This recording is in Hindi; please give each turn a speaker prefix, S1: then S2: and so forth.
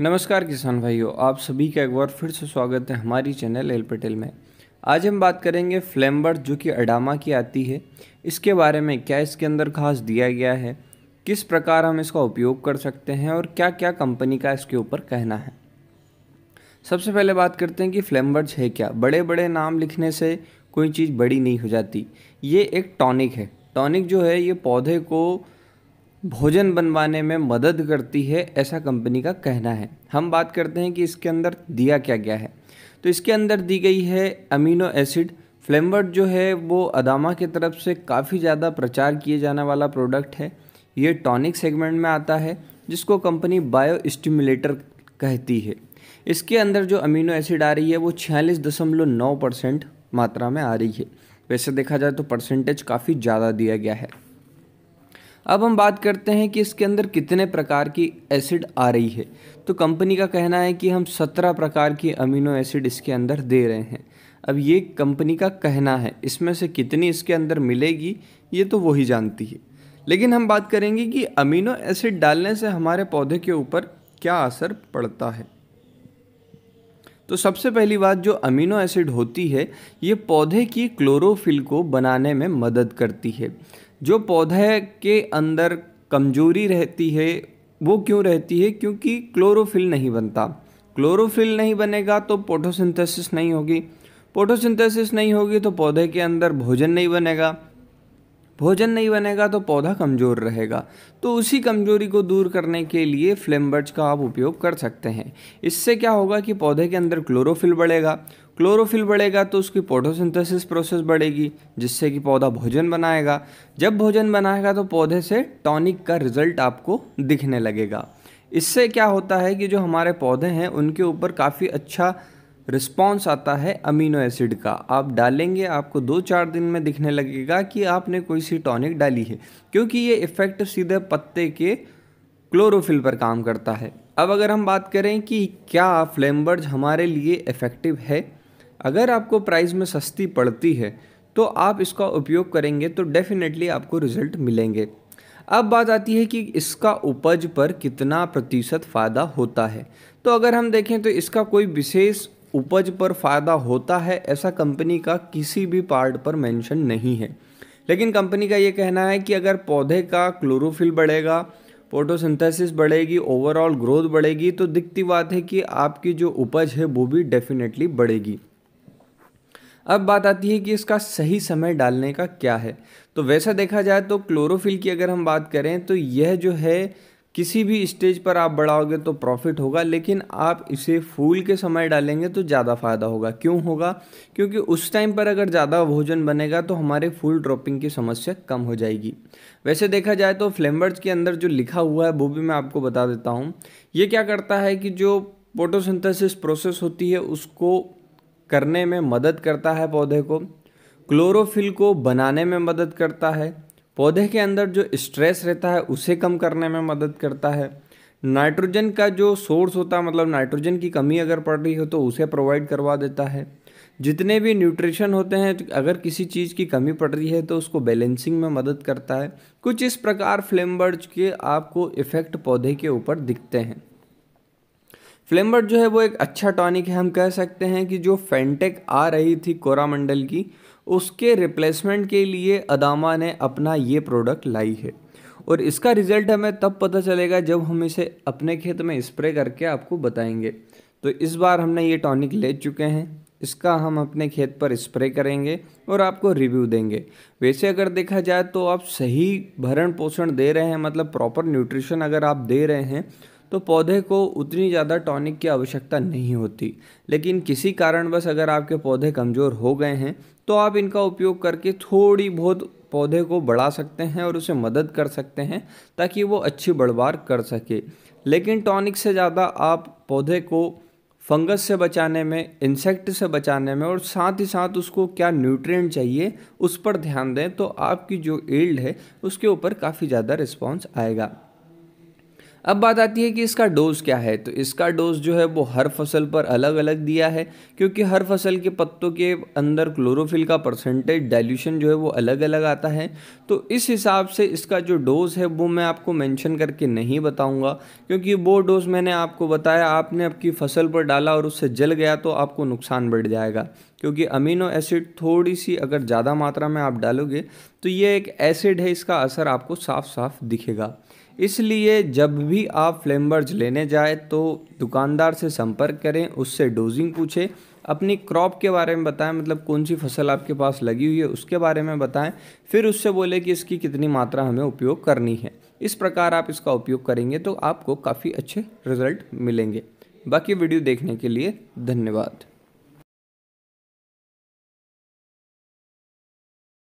S1: नमस्कार किसान भाइयों आप सभी का एक बार फिर से स्वागत है हमारी चैनल एल पटेल में आज हम बात करेंगे फ्लेम्बर जो कि अडामा की आती है इसके बारे में क्या इसके अंदर खास दिया गया है किस प्रकार हम इसका उपयोग कर सकते हैं और क्या क्या कंपनी का इसके ऊपर कहना है सबसे पहले बात करते हैं कि फ्लेम्बर्ज है क्या बड़े बड़े नाम लिखने से कोई चीज़ बड़ी नहीं हो जाती ये एक टॉनिक है टॉनिक जो है ये पौधे को भोजन बनवाने में मदद करती है ऐसा कंपनी का कहना है हम बात करते हैं कि इसके अंदर दिया क्या गया है तो इसके अंदर दी गई है अमीनो एसिड फ्लेमवर्ड जो है वो अदामा की तरफ से काफ़ी ज़्यादा प्रचार किए जाने वाला प्रोडक्ट है ये टॉनिक सेगमेंट में आता है जिसको कंपनी बायो स्टिमुलेटर कहती है इसके अंदर जो अमीनो एसिड आ रही है वो छियालीस दशमलव नौ परसेंट मात्रा में आ रही है वैसे देखा जाए तो परसेंटेज काफ़ी ज़्यादा दिया गया है अब हम बात करते हैं कि इसके अंदर कितने प्रकार की एसिड आ रही है तो कंपनी का कहना है कि हम सत्रह प्रकार की अमीनो एसिड इसके अंदर दे रहे हैं अब ये कंपनी का कहना है इसमें से कितनी इसके अंदर मिलेगी ये तो वही जानती है लेकिन हम बात करेंगे कि अमीनो एसिड डालने से हमारे पौधे के ऊपर क्या असर पड़ता है तो सबसे पहली बात जो अमीनो एसिड होती है ये पौधे की क्लोरोफिल को बनाने में मदद करती है जो पौधे के अंदर कमजोरी रहती है वो क्यों रहती है क्योंकि क्लोरोफिल नहीं बनता क्लोरोफिल नहीं बनेगा तो पोटोसिंथेसिस नहीं होगी पोटोसिंथेसिस नहीं होगी तो पौधे के अंदर भोजन नहीं बनेगा भोजन नहीं बनेगा तो पौधा कमज़ोर रहेगा तो उसी कमज़ोरी को दूर करने के लिए फ्लेम्बर्ज का आप उपयोग कर सकते हैं इससे क्या होगा कि पौधे के अंदर क्लोरोफिल बढ़ेगा क्लोरोफिल बढ़ेगा तो उसकी पोटोसिंथेसिस प्रोसेस बढ़ेगी जिससे कि पौधा भोजन बनाएगा जब भोजन बनाएगा तो पौधे से टॉनिक का रिजल्ट आपको दिखने लगेगा इससे क्या होता है कि जो हमारे पौधे हैं उनके ऊपर काफ़ी अच्छा रिस्पॉन्स आता है अमीनो एसिड का आप डालेंगे आपको दो चार दिन में दिखने लगेगा कि आपने कोई सी टॉनिक डाली है क्योंकि ये इफ़ेक्ट सीधे पत्ते के क्लोरोफिल पर काम करता है अब अगर हम बात करें कि क्या फ्लेमबर्ज हमारे लिए इफ़ेक्टिव है अगर आपको प्राइस में सस्ती पड़ती है तो आप इसका उपयोग करेंगे तो डेफ़िनेटली आपको रिज़ल्ट मिलेंगे अब बात आती है कि इसका उपज पर कितना प्रतिशत फ़ायदा होता है तो अगर हम देखें तो इसका कोई विशेष उपज पर फ़ायदा होता है ऐसा कंपनी का किसी भी पार्ट पर मेंशन नहीं है लेकिन कंपनी का ये कहना है कि अगर पौधे का क्लोरोफिल बढ़ेगा फोटोसिंथेसिस बढ़ेगी ओवरऑल ग्रोथ बढ़ेगी तो दिखती बात है कि आपकी जो उपज है वो भी डेफिनेटली बढ़ेगी अब बात आती है कि इसका सही समय डालने का क्या है तो वैसा देखा जाए तो क्लोरोफिल की अगर हम बात करें तो यह जो है किसी भी स्टेज पर आप बढ़ाओगे तो प्रॉफिट होगा लेकिन आप इसे फूल के समय डालेंगे तो ज़्यादा फ़ायदा होगा क्यों होगा क्योंकि उस टाइम पर अगर ज़्यादा भोजन बनेगा तो हमारे फूल ड्रॉपिंग की समस्या कम हो जाएगी वैसे देखा जाए तो फ्लेमबर्ड्स के अंदर जो लिखा हुआ है वो भी मैं आपको बता देता हूँ ये क्या करता है कि जो पोटोसिंथेसिस प्रोसेस होती है उसको करने में मदद करता है पौधे को क्लोरोफिल को बनाने में मदद करता है पौधे के अंदर जो स्ट्रेस रहता है उसे कम करने में मदद करता है नाइट्रोजन का जो सोर्स होता है मतलब नाइट्रोजन की कमी अगर पड़ रही हो तो उसे प्रोवाइड करवा देता है जितने भी न्यूट्रिशन होते हैं तो अगर किसी चीज़ की कमी पड़ रही है तो उसको बैलेंसिंग में मदद करता है कुछ इस प्रकार फ्लेमबर्ड के आपको इफ़ेक्ट पौधे के ऊपर दिखते हैं फ्लेमबर्ड जो है वो एक अच्छा टॉनिक है हम कह सकते हैं कि जो फेंटेक आ रही थी कोरामंडल की उसके रिप्लेसमेंट के लिए अदामा ने अपना ये प्रोडक्ट लाई है और इसका रिज़ल्ट हमें तब पता चलेगा जब हम इसे अपने खेत में स्प्रे करके आपको बताएंगे तो इस बार हमने ये टॉनिक ले चुके हैं इसका हम अपने खेत पर स्प्रे करेंगे और आपको रिव्यू देंगे वैसे अगर देखा जाए तो आप सही भरण पोषण दे रहे हैं मतलब प्रॉपर न्यूट्रिशन अगर आप दे रहे हैं तो पौधे को उतनी ज़्यादा टॉनिक की आवश्यकता नहीं होती लेकिन किसी कारणवश अगर आपके पौधे कमज़ोर हो गए हैं तो आप इनका उपयोग करके थोड़ी बहुत पौधे को बढ़ा सकते हैं और उसे मदद कर सकते हैं ताकि वो अच्छी बढ़वार कर सके लेकिन टॉनिक से ज़्यादा आप पौधे को फंगस से बचाने में इंसेक्ट से बचाने में और साथ ही साथ उसको क्या न्यूट्रिएंट चाहिए उस पर ध्यान दें तो आपकी जो ईल्ड है उसके ऊपर काफ़ी ज़्यादा रिस्पॉन्स आएगा अब बात आती है कि इसका डोज़ क्या है तो इसका डोज़ जो है वो हर फसल पर अलग अलग दिया है क्योंकि हर फसल के पत्तों के अंदर क्लोरोफिल का परसेंटेज डाइल्यूशन जो है वो अलग अलग आता है तो इस हिसाब से इसका जो डोज़ है वो मैं आपको मेंशन करके नहीं बताऊंगा क्योंकि वो डोज़ मैंने आपको बताया आपने आपकी फसल पर डाला और उससे जल गया तो आपको नुकसान बढ़ जाएगा क्योंकि अमीनो एसिड थोड़ी सी अगर ज़्यादा मात्रा में आप डालोगे तो ये एक एसिड है इसका असर आपको साफ साफ दिखेगा इसलिए जब भी आप फ्लेम्बर्ज लेने जाए तो दुकानदार से संपर्क करें उससे डोजिंग पूछें अपनी क्रॉप के बारे में बताएं मतलब कौन सी फसल आपके पास लगी हुई है उसके बारे में बताएं फिर उससे बोले कि इसकी कितनी मात्रा हमें उपयोग करनी है इस प्रकार आप इसका उपयोग करेंगे तो आपको काफ़ी अच्छे रिजल्ट मिलेंगे बाकी वीडियो देखने के लिए धन्यवाद